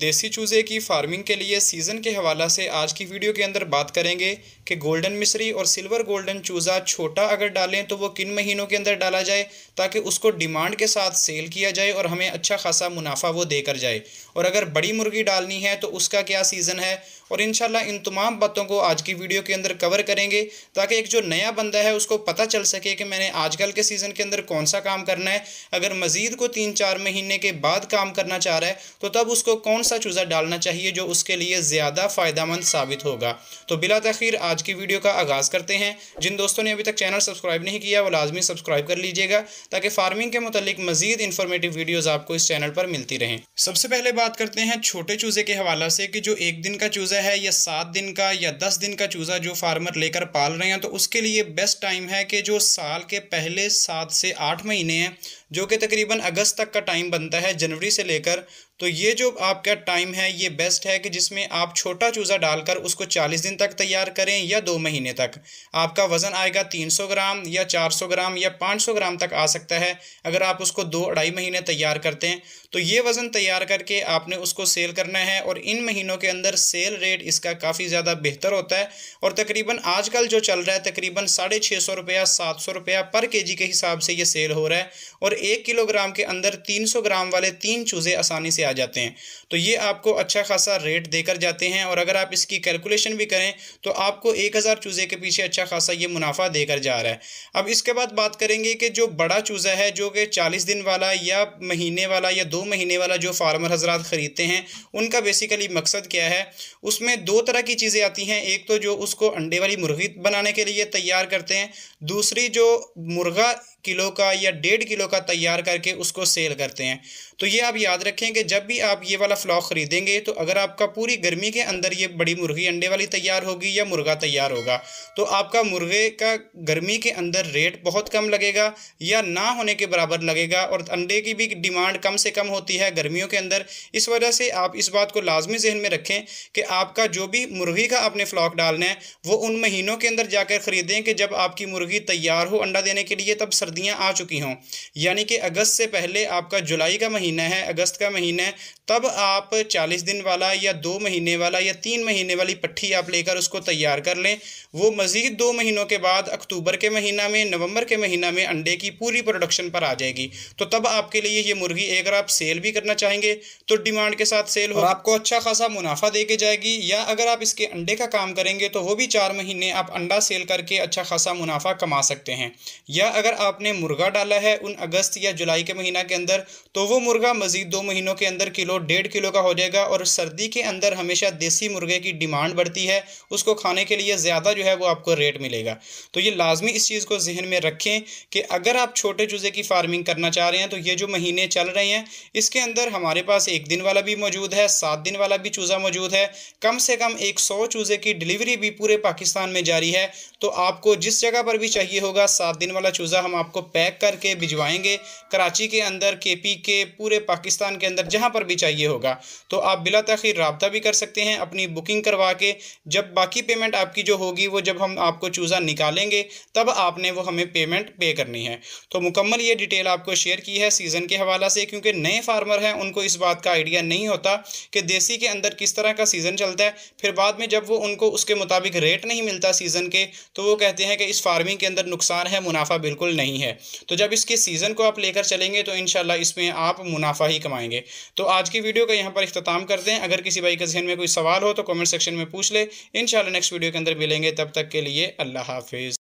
देसी चूज़े की फार्मिंग के लिए सीज़न के हवाला से आज की वीडियो के अंदर बात करेंगे कि गोल्डन मिश्री और सिल्वर गोल्डन चूज़ा छोटा अगर डालें तो वो किन महीनों के अंदर डाला जाए ताकि उसको डिमांड के साथ सेल किया जाए और हमें अच्छा खासा मुनाफा वो देकर जाए और अगर बड़ी मुर्गी डालनी है तो उसका क्या सीज़न है और इन इन तमाम बातों को आज की वीडियो के अंदर कवर करेंगे ताकि एक जो नया बंदा है उसको पता चल सके कि मैंने आजकल के सीज़न के अंदर कौन सा काम करना है अगर मज़ीद को तीन चार महीने के बाद काम करना चाह रहा है तो तब उसको कौन ऐसा चूज़ा डालना चाहिए जो उसके लिए ज़्यादा फ़ायदा साबित होगा तो बिला तखिर आज की वीडियो का आगाज़ करते हैं जिन दोस्तों ने अभी तक चैनल सब्सक्राइब नहीं किया वो लाजमी सब्सक्राइब कर लीजिएगा ताकि फार्मिंग के मतलब मजीद इन्फॉर्मेटिव वीडियोज़ आपको इस चैनल पर मिलती रहें सबसे पहले बात करते हैं छोटे चूज़े के हवाले से कि जो एक दिन का चूज़ा है या सात दिन का या दस दिन का चूज़ा जो फार्मर लेकर पाल रहे हैं तो उसके लिए बेस्ट टाइम है कि जो साल के पहले सात से आठ महीने हैं जो कि तकरीबन अगस्त तक का टाइम बनता है जनवरी से लेकर तो ये जो आपका टाइम है ये बेस्ट है कि जिसमें आप छोटा चूज़ा डालकर उसको 40 दिन तक तैयार करें या दो महीने तक आपका वज़न आएगा 300 ग्राम या 400 ग्राम या 500 ग्राम तक आ सकता है अगर आप उसको दो अढ़ाई महीने तैयार करते हैं तो ये वज़न तैयार करके आपने उसको सेल करना है और इन महीनों के अंदर सेल रेट इसका काफ़ी ज़्यादा बेहतर होता है और तकरीबन आजकल जो चल रहा है तकरीबन साढ़े छः सौ रुपया सात सौ रुपया पर के जी के हिसाब से ये सेल हो रहा है और एक किलोग्राम के अंदर तीन सौ ग्राम वाले तीन चूज़े आसानी से आ जाते हैं तो ये आपको अच्छा खासा रेट देकर जाते हैं और अगर आप इसकी कैलकुलेशन भी करें तो आपको एक हज़ार चूज़े के पीछे अच्छा खासा ये मुनाफा देकर जा रहा है अब इसके बाद बात करेंगे कि जो बड़ा चूज़ा है जो कि चालीस दिन वाला या महीने वाला या दो महीने वाला जो फार्मर हजरा ख़रीदते हैं उनका बेसिकली मकसद क्या है उसमें दो तरह की चीज़ें आती हैं एक तो जो उसको अंडे वाली मुर्गी बनाने के लिए तैयार करते हैं दूसरी जो मुर्गा किलो का या डेढ़ किलो का तैयार करके उसको सेल करते हैं तो ये आप याद रखें कि जब भी आप ये वाला फ्लॉक ख़रीदेंगे तो अगर आपका पूरी गर्मी के अंदर ये बड़ी मुर्गी अंडे वाली तैयार होगी या मुर्गा तैयार होगा तो आपका मुर्गे का गर्मी के अंदर रेट बहुत कम लगेगा या ना होने के बराबर लगेगा और अंडे की भी डिमांड कम से कम होती है गर्मियों के अंदर इस वजह से आप इस बात को लाजमी जहन में रखें कि आपका जो भी मुर्गी का आपने फ्लॉक डालना है वो उन महीनों के अंदर जाकर ख़रीदें कि जब आपकी मुर्गी तैयार हो अंडा देने के लिए तब सर्दियाँ आ चुकी हों यानी कि अगस्त से पहले आपका जुलाई का महीना है अगस्त का महीना है तब आप चालीस दिन वाला या दो महीने वाला या तीन महीने वाली पट्टी आप लेकर उसको तैयार कर लें वो मज़ीद दो महीनों के बाद अक्टूबर के महीना में नवंबर के महीना में अंडे की पूरी प्रोडक्शन पर आ जाएगी तो तब आपके लिए ये मुर्गी अगर आप सेल भी करना चाहेंगे तो डिमांड के साथ सेल हो आपको अच्छा खासा मुनाफा दे के जाएगी या अगर आप इसके अंडे का काम करेंगे तो वो भी चार महीने आप अंडा सेल करके अच्छा खासा मुनाफा कमा सकते हैं या अगर आपने मुर्गा डाला है उन अगस्त या जुलाई के महीना के अंदर तो वो मुर्गा मजीद दो महीनों के अंदर किलो डेढ़ किलो का हो जाएगा और सर्दी के अंदर हमेशा देसी मुर्गे की डिमांड बढ़ती है उसको खाने के लिए ज़्यादा जो है वो आपको रेट मिलेगा तो ये लाजमी इस चीज़ को जहन में रखें कि अगर आप छोटे चूज़े की फार्मिंग करना चाह रहे हैं तो ये जो महीने चल रहे हैं इसके अंदर हमारे पास एक दिन वाला भी मौजूद है सात दिन वाला भी चूज़ा मौजूद है कम से कम एक सौ चूज़े की डिलीवरी भी पूरे पाकिस्तान में जारी है तो आपको जिस जगह पर भी चाहिए होगा सात दिन वाला चूज़ा हम आपको पैक करके भिजवाएंगे कराची के अंदर के पी के पूरे पाकिस्तान के अंदर जहाँ पर भी चाहिए होगा तो आप बिला तखिर रबता भी कर सकते हैं अपनी बुकिंग करवा के जब बाकी पेमेंट आपकी जो होगी वो जब हम आपको चूज़ा निकालेंगे तब आपने वो हमें पेमेंट पे करनी है तो मुकम्मल ये डिटेल आपको शेयर की है सीज़न के हवाला से क्योंकि नए फार्मर हैं उनको इस बात का आइडिया नहीं होता कि देसी के अंदर किस तरह का सीज़न चलता है फिर बाद में जब वो उनको उसके मुताबिक रेट नहीं मिलता सीज़न के तो वो कहते हैं कि इस फार्मिंग के अंदर नुकसान है मुनाफा बिल्कुल नहीं है तो जब इसके सीज़न को आप लेकर चलेंगे तो इन इसमें आप मुनाफा ही कमाएंगे तो आज की वीडियो का यहाँ पर अख्ताम करते हैं अगर किसी भाई के जहन में कोई सवाल हो तो कमेंट सेक्शन में पूछ ले इन नेक्स्ट वीडियो के अंदर मिलेंगे तब तक के लिए अल्लाह हाफिज़